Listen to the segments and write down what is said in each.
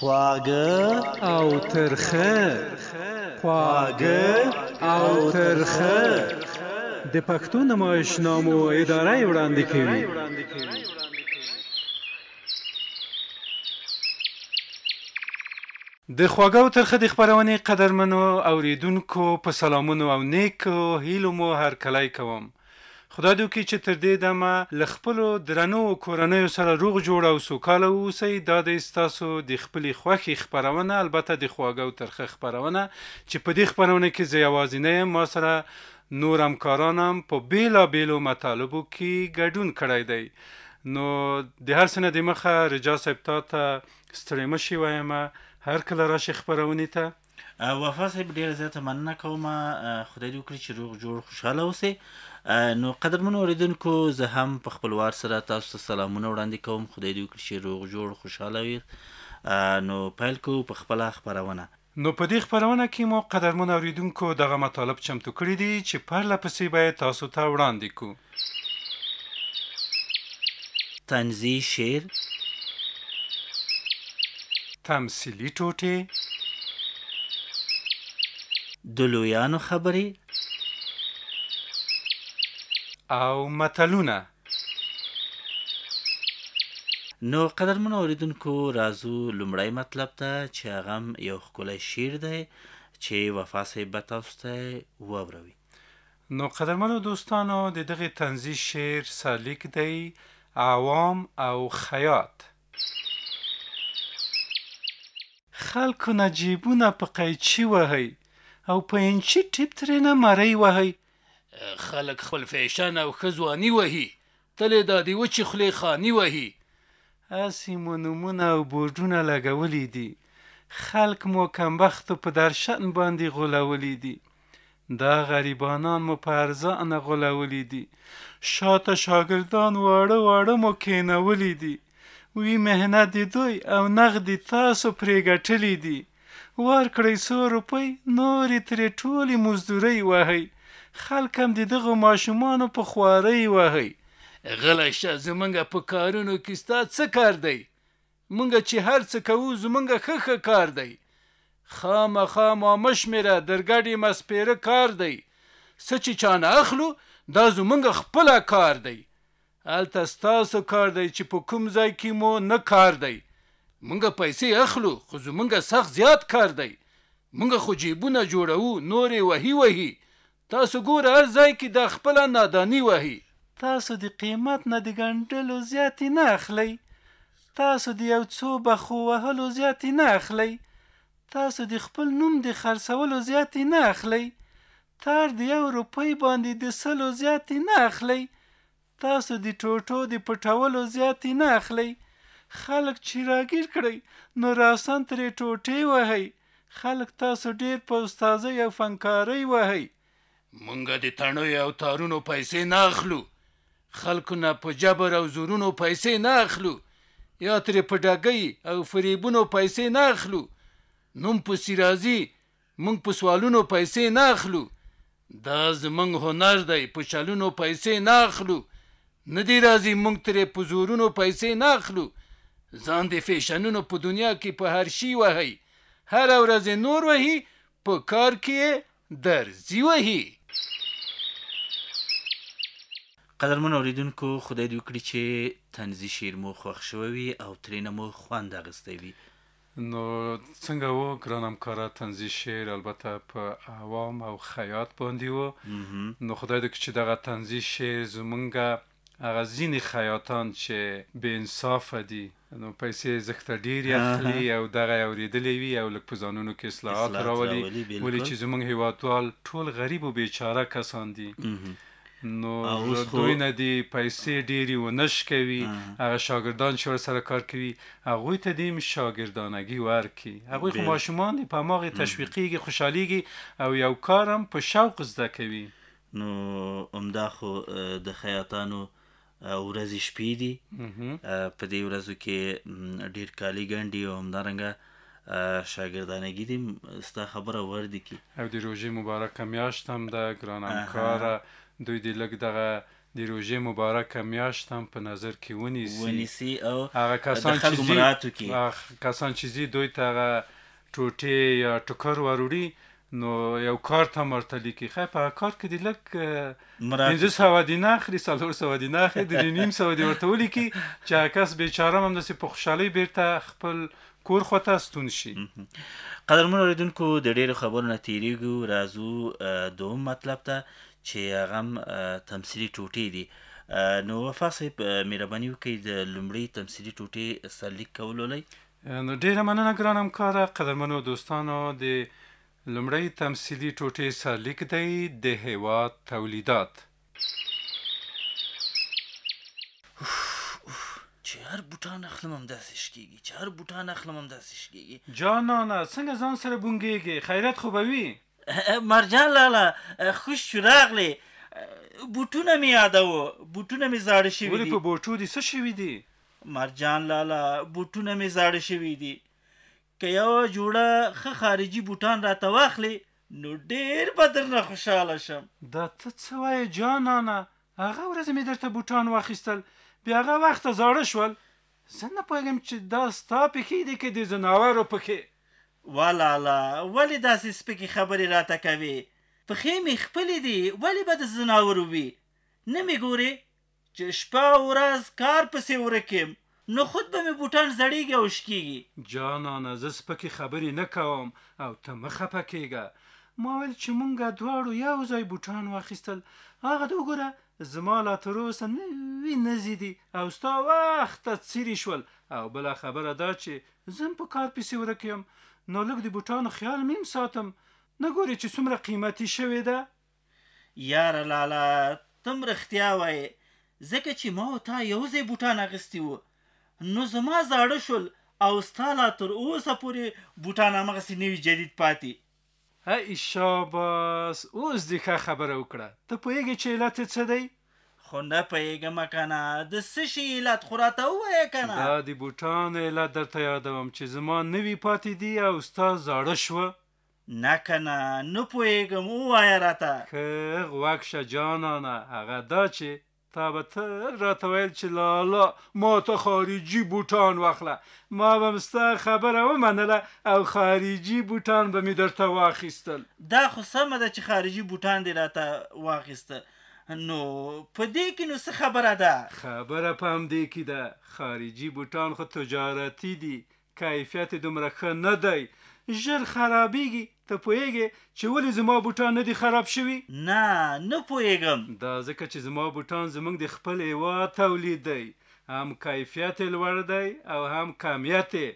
خواږه او ترخه خواږه او ترخه د پښتو نمایشنامو اداره وړاندې کوي د خواګو ترخه د خبرونه قدرمنو اوریدونکو په سلامونو او نیکو هیلو مو هر کلای کوم خدای دې وکړي چې تر دې دمه له خپلو درنو کورنیو سره روغ جوړ او سوکاله اوسئ دا د ستاسو د خپلې خوښې خپرونه البته د خواږه او ترخه خپرونه چې په دې خپرونه کې زه یوازې نه یم ما سره نور همکارانم په بیلا بیلو مطالبو کې ګډون کړی دی نو د هر سنه د مخه رجا صاحب تا ته ستړی مشي وایم هر کله راشي خبرونې ته وفا صاحب ډیره زیاته مننه کوم خدای دې وکړي چې روغ جوړ خوشحاله اوسئ نو قدرمن اوریدونکو زه هم په خپلوار سره تاسو ته سلامونه وړاندې کوم خدای دې وکړي چې روغ جوړ خوشاله وي نو پیل کو په خپل خبرونه نو په دې خبرونه کې مو قدرمن اوریدونکو دغه مطالب چمتو کړی دي چې پرله پسې به تاسو ته وړاندې کو تنزی شعر تمثیلی ټوټه د لویانو خبرې او متلونه نو قدرمن اوریدونکو رازو لمړی مطلب ته چې هغه یو خولای شیر دی چې وفا صاحب تاسو ته ووروي نو قدرمنو دوستانو د دغه تنزی شعر سالیک دی عوام او خیاط خلکو نجیبونه په قیچی وهي او په انچی ټیپ ترې نه مری وهي خلک خپل فیشن او خزوانی وهي تلې د دی وچی خلی خانی وهي اسی مونمونه او بوجونه لګولې دي خلک مو کمبخت په درشن باندې غولولې دي دا غریبانان مو په ارزان غولولې دي شاته شاګردان واړه واړه مو کینولې دي وی مهنت دوی او نقد تاسو پرې ګټلې دي ورکړی سو روپۍ نورې ترې ټولې مزدورۍ وهئ خلک هم د دغه ماشومانو په خوارۍ وهي غلی شه زمونږ په کارونو کې ستا څه کار دی مونږ چې هر څه کوو زمونږ ښه ښه کار دی خامخا ما مشمره درګډې مسپیره کار دی څه چې چانه اخلو دا زمونږ خپله کار دی هلته ستاسو کار دی چې په کوم ځای کې مو نه کار دی مونږ پیسې اخلو خو زمونږ سخت زیات کار دی مونږ خو جیبونه جوړوو نورې وهي وهي تاسو ګوره هر ځای کې د خپل نادانی وهي تاسو د قیمت نه د ګنډلو زیات نه اخلي تاسو د یو څو بخو وهلو زیات نه اخلي تاسو د خپل نوم د خرڅولو زیات نه اخلي تر د یو روپۍ باندې د سلو زیات نه اخلي تاسو د ټوټو د پټولو زیات نه اخلي خلک چې راګیر کړی نو راسن ترې ټوټې وهي خلک تاسو ډیر په استاذۍ او فنکارۍ وهي مونږه د تڼیو او تارونو پیسې نه اخلو خلکو نه په جبر او زورونو پیسې نه اخلو یا ترې په ډاګۍ او فریبونو پیسې نه اخلو نوم په سیرازي مونږ په سوالونو پیسې نه اخلو دا زمونږ هنر دی په چلونو پیسې نه اخلو نه دی راځي مونږ ترې په زورونو پیسې نه اخلو ځان د فیشنونو په دنیا کې په هر شي وهي هر ورځ نور وهي په کار کې درځي وهي قدرمن اوریدونکو خدای دې وکړي چې طنزي شعر مو خوښ شوی وي او ترېنه مو خوند اخیستی وي نو څنګه و ګران همکاره طنزي شعر البته په عوام او خیاط باندې و نو خدای دې چې دغه طنزي شعر زمونږه هغه ځینې خیاطان چې بې انصافه دي نو پیسې زخته ډیر اخلي او دغه اوریدلې وی او لک پزانونو کې اصلاحات راولي ولې چې زمونږ هیوادوال ټول غریب او بیچاره کسان دي نو دوی نه دی پیسې ډیری و نش کوي هغه شاګردان چې سره کار کوي هغه ته دیم شاګردانګي ورکي هغه خو ماشومان په ماغه تشویقيږي خوشحاليږي او یو کارم په شوق زده کوي نو امدا خو د خیاطانو ورځې شپې دي په دې ورځو کې ډیر کالي ګنډي او همدارنګه شاګردانګي دي ستا خبره ور دي کی او د روژې مبارک میاشت هم د ګران همکار دوی د لګ دغه د روژې مبارکه میاشت هم په نظر کې ونیسي ونیسي او هغه کسان چې مراتو کې هغه کسان چې دوی ته ټوټې یا ټوکر وروړي نو یو کار ته مرته لیکي خا په کار کې د لک پنځه سوه دینه اخلي څلور سوه دینه اخلي درې نیم سوه دی ورته ولیکي چې هغه کس بېچاره هم داسې په خوشحالۍ بېرته خپل کور خواته ستون شي قدرمن اوریدونکو د ډېرو خبرو نه تیریږو راځو دوم مطلب ته چې هغه تمثيلي ټوټې دي نو وفا صاحب مهرباني وکړئ د لومړی تمثيلي ټوټې سرلیک کول ولای نو ډیره مننه ګرانم کار قدرمنو دوستانو د لومړی تمثيلي ټوټې سرلیک دی د هیواد تولیدات چې هر بوټان اخلم هم داسې شکیږي چې هر بوټان اخلم هم داسې شکیږي جانانه څنګه ځان سره بونګېږي خیرت خو به وي مرجان لاله خوش شراغلی بوټونه می یادو بوټونه می زاړه شوي دي په بوټو دي څه شوي دي مرجان لاله بوټونه می زاړه شوي دي که یو جوړه خه خارجي بوټان راته واخلي نو ډیر به درنه خوشحاله شم دا ته څه وایې جانانه هغه ورځ مې درته بوټان واخیستل بیا هغه وخته زاړه شول زه نه پوهېږم چې دا ستا پکې دي که د ځناورو پکې ولاله ولې داسې سپکې خبرې راته کوې پښې مې خپلې دي ولې به د زناورو وي نه مې ګورې چې شپه ورځ کار پسې ورکیم نو خود به مې بوټان زړیږي او شکیږي جانانه زه سپکې خبرې نه کوم او ته مه خفه کیږه ما ویل چې مونږه دواړو یو ځای بوټان واخیستل هغه د وګوره زما لا تر اوسه نوي نزیدي او ستا وخت ته څیرې شول او بله خبره دا چې زم په کار پسې ورکیم نو لږ د بوټانو خیال میم ساتم نه ګوري چې څومره قیمتي شوې ده یار لالا تم رختیا وای ځکه چې ما تا یو ځای بوټان اغستی وو نو زما زاړه شول او ستاله تر اوسه پورې بوټان مغسې نوي جدید پاتې هاي شاباس اوس دې خبره وکړه ته پوهیږي چې علت څه دی خو نه پوهېږم کنه د څه شي علت خو راته ووایه کنه دا د بوټان علت درته یادوم چې زما نوي پاتې دي او ستا زاړه شوه نه کنه نه پوهېږم ووایه راته ښه غوږ شه جانانه هغه دا چې تا به تل راته ویل چې لالا ما ته خارجي بوټان واخله ما به ستا خبره ومنله او خارجي بوټان به مې درته واخیستل دا خو سمه ده چې خارجي بوټان دې راته واخیسته نو په دې کې نو څه خبره ده خبره په همدې کې ده خارجي بوټان خو تجارتي دي کیفیت دومره ښه نه دی ژر خرابیږي ته پوهیږې چې ولې زما بوټان نه دي خراب شوي نه نه پوهیږم دا ځکه چې زما بوټان زموږ د خپل هیواد تولید دی هم کیفیت یې لوړ دی او هم کمیت یې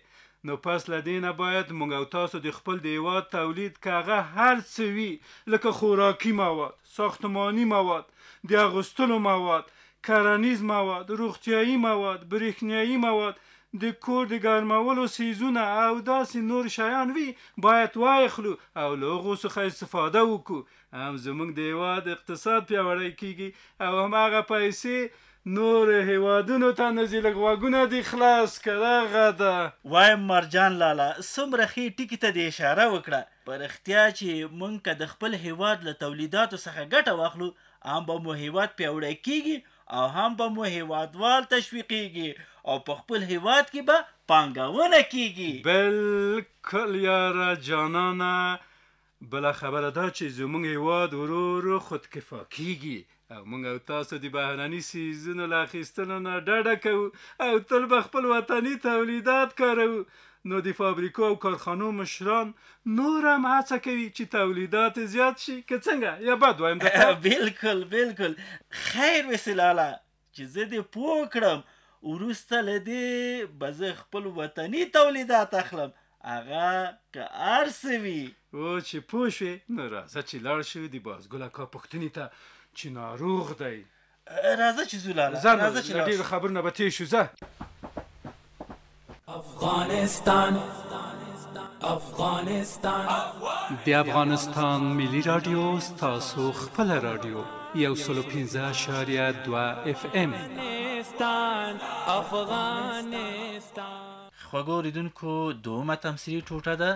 نو پس لدینه باید مونږ او تاسو د خپل د هیواد تولید کاغه هر څه وي لکه خوراکي مواد ساختماني مواد د اغوستلو مواد کرنیز مواد روغتیایی مواد برېښنایي مواد د کور د ګرمولو سیزونه او داسې نور شیان وي باید واخلو او له هغو څخه استفاده وکړو هم زموږ د هیواد اقتصاد پیاوړی کیږي او هماغه پیسې نور هیوادونو ته نزی لګواګونه دی خلاص کړه غدا وایم مرجان لالا سمره خې ټکی ته د اشاره وکړه پر اختیا چې مونږ که د خپل هیواد له تولیداتو څخه ګټه واخلو هم به مو هیواد پیوړی کیږي او هم به مو هیوادوال تشویقیږي او په خپل هیواد کې به پانګونه کیږي بالکل یارا جانانا بل خبره دا چې زمونږ هیواد ورو ورو خودکفا کیږي او موږ او تاسو د بهرني سیزونو له اخیستلو نه ډډه کوو او تل به خپل وطني تولیدات کارو نو د فابریکو او کارخانو مشران نور هم هڅه کوي چې تولیدات زیات شي که څنګه یا بد وایم بالکل بالکل خیر وسلاله چې زه دې پوه کړم وروسته له دې به زه خپل وطني تولیدات اخلم هغه که ارسوي او چې پوه شوې نو راځه چې لاړ شو د بازګله کا پوښتنې ته چې ناروغ دی راځه چې زولاله راځه چې ډېر خبرونه به تیر شو زه افغانستان افغانستان د افغانستان ملي رادیو تاسو خپل رادیو یو سلو پنځه اشاریه دوه اف ام افغانستان خوږو لیدونکو دومه تمثیلي ټوټه ده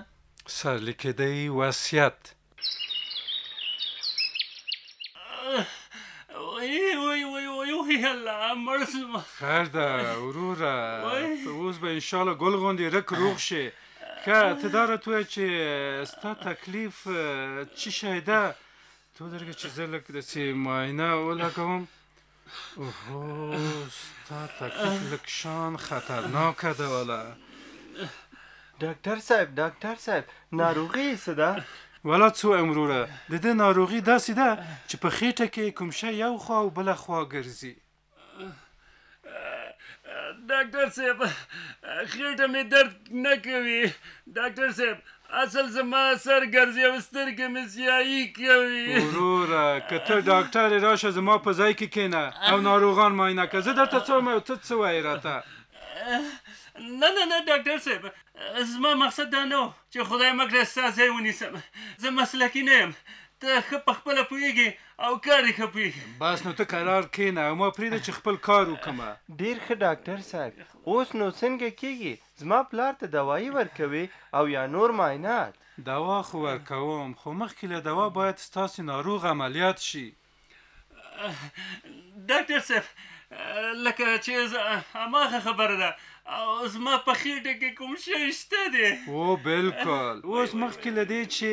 سرلیکدی وصیت وای الله مړ شم خیر ده وروره اوس به انشاءالله ګل غوندې رک روغ شي ښه ته دا راته ووایه چې ستا تکلیف څه شی ده ته ودرېږه چې زه لږ داسې معاینه ولګوم اوهو ستا تکلیف لږ شان خطرناکه ده والا ډاکټر صاحب ډاکټر صاحب ناروغي څه ده ولا څو امروره د دې ناروغي داسې ده چې په خېټه کې کوم شی یو خوا او بل خوا ګرځي ډاکټر صاحب خېټه مې درد نه کوي ډاکټر صاحب اصل زما سر ګرځي او سترګې مې سیاهي کوي وروره که ته ډاکټر راشه زما په ځای کې کینه او ناروغان معاینه که زه درته څه وایم او ته څه وایې راته نه نه نه ډاکټر صاحب زما مقصد دا نه و چې خدای مکړه ستا ځای ونیسم زه مسلکي نه یم ته ښه په خپله پوهېږې او کار یې ښه پوهېږي بس نو ته قرار کښېنه او ما پرېږده چې خپل کار وکړمه ډېر ښه ډاکټر صاحب اوس نو څنګه کېږي زما پلار ته دوایي ورکوي او یا نور معاینات دوا خو ورکوم خو مخکې له دوا باید ستاسې ناروغ عملیات شي ډاکټر صاحب لکه چې هماغه خبره ده او زما په خېټه کې کوم شی شته دی او بالکل اوس مخکې له دې چې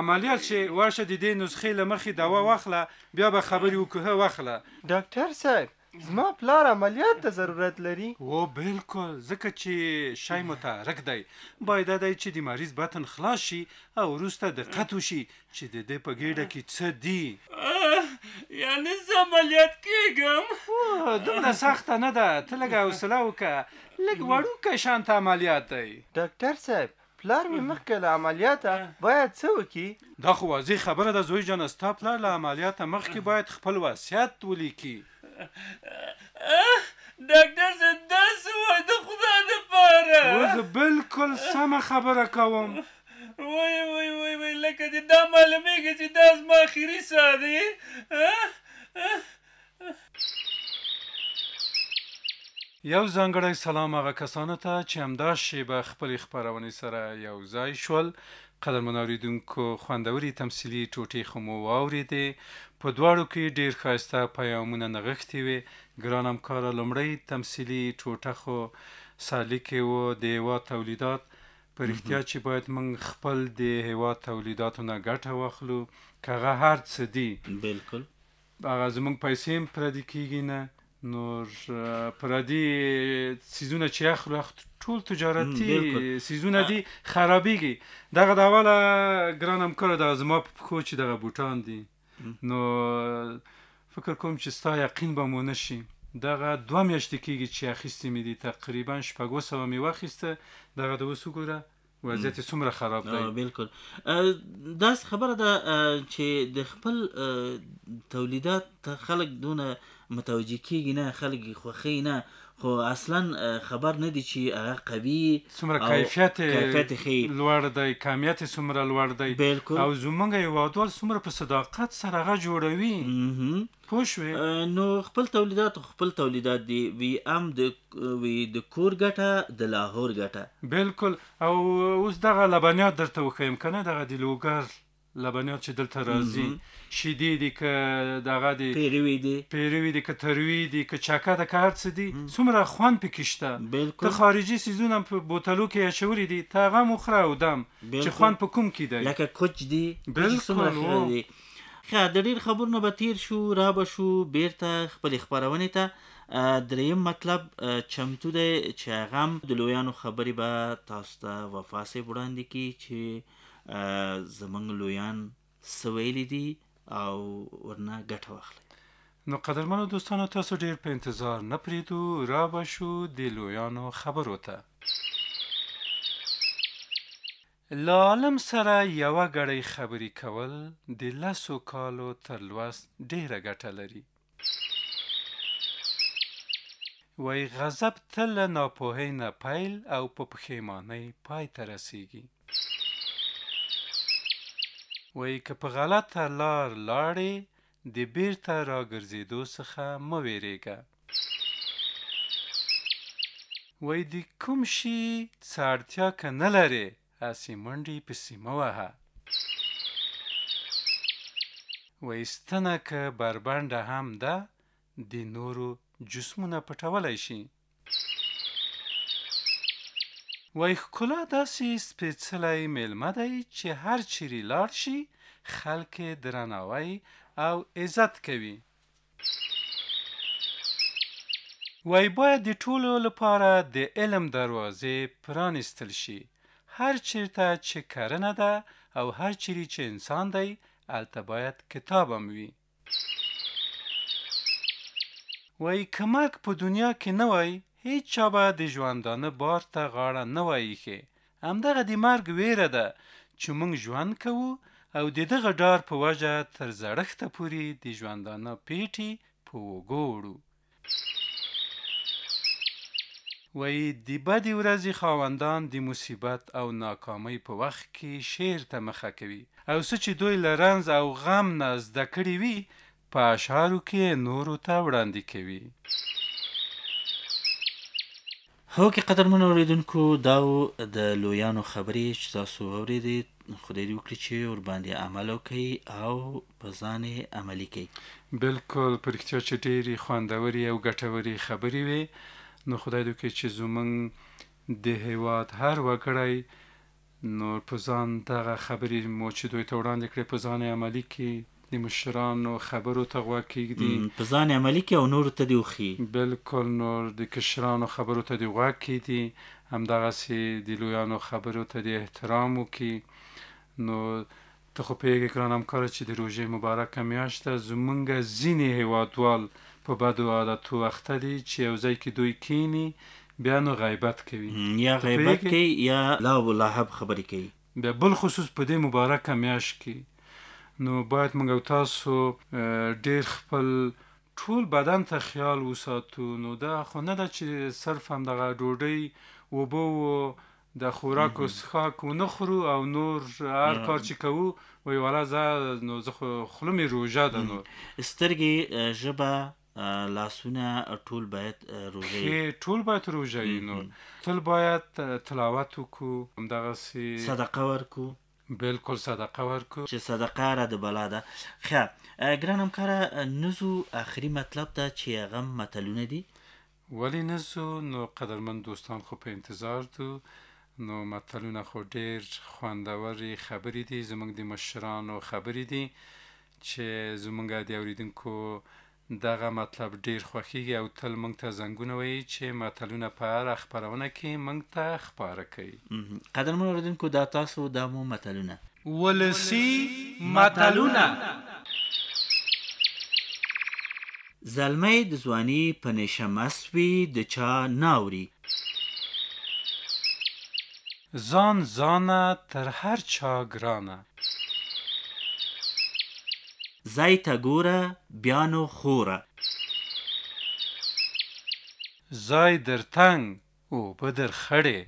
عملیات شي واشه د دې نسخې له مخې دوا واخله بیا به خبرې وکړه واخله ډاکټر صاحب زما پلار عملیات ته ضرورت لري او بالکل ځکه چې شای متحرک دی باید دی چې د مریض بطن خلاص شي او وروسته دقت وشي چې د دې په ګیډه کې څه دي یعنی زه عملیات کیږم دومره سخته نه ده ته لږ حوصله وکړه لږ وړوکی شان ته عملیات دی ډاکټر صاحب پلار مې مخکې له عملیاته باید څه وکړي دا خو واضح خبره ده زوی جان ستا پلار له عملیاته مخکې باید خپل وصیت ولیکي ډاکټر زه داسې وای د خدای دپاره زه بلکل سمه خبره کوم وای وای وای وای لکه چې دا معلومېږي چې دا زما اخري ساه دی یو ځانګړی سلام هغه کسانو ته چې همدا شیبه خپلې خپرونې سره یو ځای شول قدرمن اوریدونکو خوندورې تمثیلي ټوټې خو مو واورېدې په دواړو کې ډیر ښایسته پیامونه نغښتي وي ګران همکاره لومړی تمثیلي ټوټه خو سالی کې و د هیوا تولیدات په رښتیا چې باید موږ خپل د هیوا تولیداتو نه ګټه واخلو که هغه هر څه دي بلکل هغه زموږ پیسې هم پردي کیږي نه نور پردي سیزونه چې اخلو ټول تجارتي سیزونه دي خرابېږي دغه د اوله ګران همکاره د زما په پښو چې دغه بوټان دي نو فکر کوم چې ستا یقین به مو نشي دغه دوه میاشتې کېږي چې اخیستې مې دي تقریبا شپږو سوه مې واخیسته دغه د اوس وګوره وضعیت څومره خراب دی بالکل دا خبره ده چې د خپل تولیدات خلک دونه متوجه کیږي نه خلک خوخی نه خو اصلا خبر نه دي چې هغه قوي څومره کیفیت کیفیت خي لوړ دی کمیت څومره لوړ دی او زمونږ هیوادوال څومره په صداقت سره هغه جوړوي پوښوي نو خپل تولیدات خپل تولیدات دی وی ام د وی د کور ګټه د لاهور ګټه بالکل او اوس دغه لبنیات درته وخیم کنه دغه د لوګر لبنیات چې دلته راځي شیدې دي که دغه دي پیروي دي پیروي دي که تروي دي که چکه د کار څه دي څومره خوان پکې شته ته خارجي سیزونه په بوتلو کې اچوري دي تا هغه مو خره او دم چې خوان په کوم کې دی لکه کوچ دي بالکل ښه د ډیر خبرونو به تیر شو را به شو بیرته خپل خبرونه ته دریم مطلب چمتو دی چې هغه د لویانو خبرې به تاسو ته وفاسه وړاندې کی چې زمنګ لویان سویل دي او ورنه ګټه واخلي نو قدرمنو دوستانو تاسو ډیر په انتظار نه پریدو را بشو د لویانو خبرو ته لالم سره یو غړی خبرې کول د لاسو کالو تر لوست ډیره ګټه لري وای غضب تل نه پوهې نه پیل او په پښیمانۍ پای ته رسیږي وایي که په غلطه لار لاړې د بیرته راګرځېدو څخه مه ویریږه وایي د کوم شي څه اړتیا که نه لرې هسې منډې پسې مه وهه وایي ستنه که بربنډه هم ده د نورو جسمونه پټولی شي وای ښکلا داسې سپېڅلی میلمه دی چې هر چیرې لاړ شي خلک درناوی او عزت کوي وای باید د ټولو لپاره د علم دروازې پرانستل شي هر چیرته چې کرنه ده او هر چیرې چې انسان دی هلته باید کتاب هم وي وای کمک په دنیا کې نه وای هیڅ چا به د ژوندانه بار ته غاړه نه وایخي همدغه د مرګ ویره ده چې موږ ژوند کوو او د دغه ډار په وجه تر زړښت پورې د ژوندانه پیټي په وګورو وای د بدی ورځې خاوندان د مصیبت او ناکامۍ په وخت کې شعر ته مخه کوي او څه چې دوی لرنز او غم نه زده کړی وي په اشعارو کې نورو ته وړاندې کوي هو کې قدرمن اوریدونکو دا د لویانو خبرې چې تاسو اوریدې خدای دې وکړي چې ور باندې عمل وکړي او په ځان عملي کړي بالکل پر اړتیا چې ډېری خواندوري او ګټوري خبرې وي نو خدای دې وکړي چې زمونږ د هیواد هر وګړی نور په ځان دغه خبرې مو چې دوی ته وړاندې کړې په ځان عملي کړي د مشرانو خبرو ته غوږ کیږدي په ځان عملی کې او نورو ته دې وښیي بلکل نور د کشرانو خبرو ته دې غوږ کیږدي همدغسې د لویانو خبرو ته دې احترام وکړي نو ته خو پوهېږې ګران همکاره چې د روژې مبارکه میاشته زمونږ ځینې هیوادوال په بدو عادتو اخته دي چې یو ځای کې دوی کینی بیا نو غیبت کوي یا غیبت کوي یا لا ولهب خبرې کوي بیا بل خصوص په دې مبارکه میاشت کې نو باید موږ او تاسو ډیر خپل ټول بدن ته خیال وساتو نو دا خو نه ده چې صرف هم دغه ډوډۍ اوبه و د خوراک او څښاک ونه خورو او نور هر کار چې کوو وایو والا زه نو زه خو خوله مې روژه ده نور سترګې ژبه لاسونه ټول باید روژه ټول باید روژه نور تل باید تلاوت وکړو همدغسې صدقه ورکړو بالکل صدقه ورکو چې صدقه را د بلا ده ښه ګران همکاره نزو آخري مطلب ده چې هغه متلونه دي ولی نزو نو قدرمن دوستان خو په انتظار دو نو متلونه خو ډیر خواندوري خبرې دي زمونږ د مشرانو خبرې دي چې زمونږ د اوریدونکو دغه مطلب ډیر خوښیږي او تل مونږ ته زنګونه وایي چې مطلونه په اړه خبرونه کې مونږ ته خبره کوي قدر مون اوریدونکو دا تاسو د مو مطلونه ولسی مطلونه زلمی د ځواني په نشه مسوي د چا ناوري ځان ځانه تر هر چا ګرانه ځای ته ګوره بیا نو خوره ځای در تنګ اوبه در خړې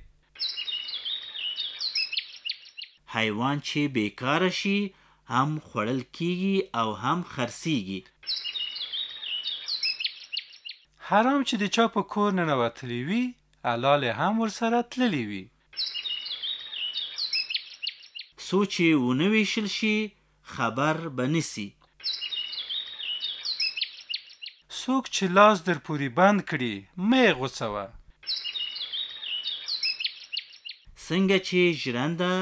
حیوان چې بیکاره شي هم خوړل کیږي او هم خرڅیږي حرام چې د چا په کور ننوتلی وي حلال هم ورسره تللی وي څو چې ونه ویشل شي خبر به نسی څوک چې لاس در پورې بند کړي مې غوسوه څنګه چې ژرنده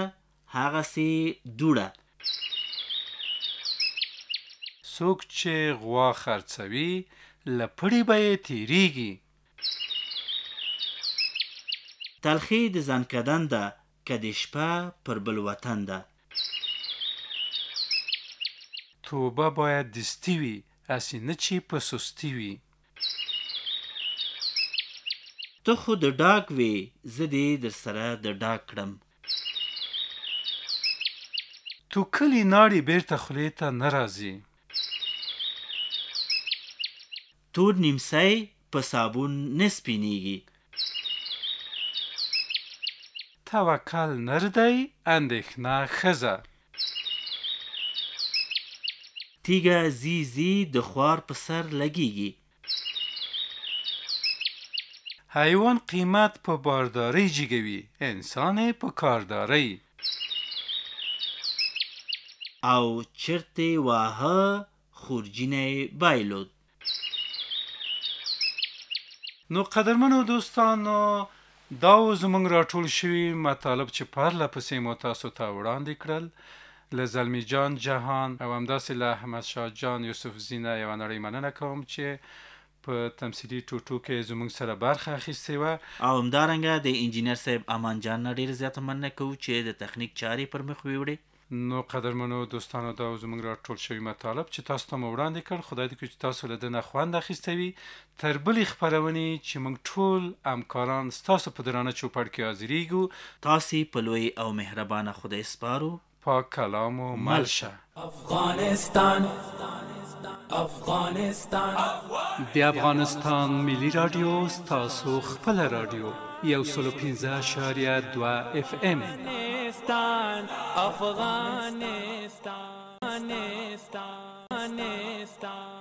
هغه سي دوړه څوک چې غوا خرڅوي لپړې به یې تیریږي تلخی د ځان کدن ده که د شپه پر بل وطن ده توبه باید دستی وي هسې نه چې په سستي وي ته خو د ډاک وې زه دې درسره د ډاک کړم تو کلی ناړي بیرته خولې ته نه راځي تور نیمسی په صابون نه سپینیږي توکل نر دی اندېښنه ښځه تیږه زی زی د خوار په سر لګیږي حیوان قیمت په بارداری جګوي انسان په کارداری او چرت واه خورجینه بایلود نو قدرمنو دوستانو دا زمونږ راټول شوي مطالب چې پرله پسې مو تاسو ته وړاندې کړل له زلمی جان جهان او همداسې له احمد شاه جان یوسف زینه یو نړۍ مننه کوم چې په تمثیلی ټوټو کې زموږ سره برخه اخیستې وه او همدارنګه د انجینر صاحب امان جان نه ډېر زیات مننه کوو چې د تخنیک چارې پر مخ ویوړې نو قدرمنو دوستانو دا زموږ را ټول شوی مطالب چې تاسو ته مو وړاندې کړ خدای دې چې تاسو له دنه خوند اخیسته وي تر بلې خبرونې چې موږ ټول همکاران تاسو په درانه چوپړ کې حاضرېږو تاسو په لوی او مهربانه خدای سپارو پاک کلام و ملشه افغانستان افغانستان د افغانستان ملي رادیو تاسو خپل رادیو یو سلو پنځه شاریه دوه اف ام افغانستان افغانستان افغانستان